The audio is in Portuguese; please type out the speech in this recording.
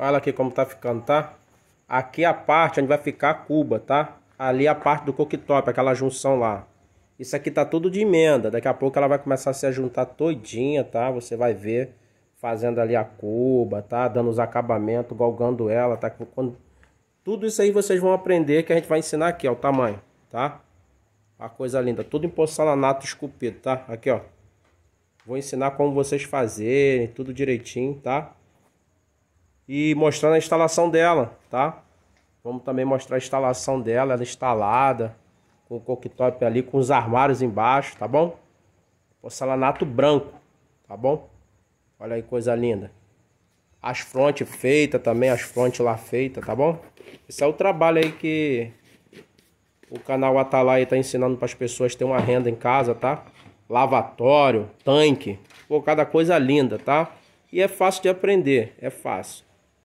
Olha aqui como tá ficando, tá? Aqui a parte onde vai ficar a cuba, tá? Ali a parte do cooktop, aquela junção lá. Isso aqui tá tudo de emenda. Daqui a pouco ela vai começar a se juntar todinha, tá? Você vai ver fazendo ali a cuba, tá? Dando os acabamentos, galgando ela, tá? Quando... Tudo isso aí vocês vão aprender que a gente vai ensinar aqui, ó, o tamanho, tá? A coisa linda, tudo em porcelanato esculpido, tá? Aqui, ó. Vou ensinar como vocês fazerem, tudo direitinho, tá? e mostrando a instalação dela, tá? Vamos também mostrar a instalação dela, ela instalada, com o cooktop ali, com os armários embaixo, tá bom? Porcelanato branco, tá bom? Olha aí coisa linda. As frontes feita também, as frontes lá feita, tá bom? Esse é o trabalho aí que o canal Atalaia tá ensinando para as pessoas ter uma renda em casa, tá? Lavatório, tanque, pô, cada coisa linda, tá? E é fácil de aprender, é fácil.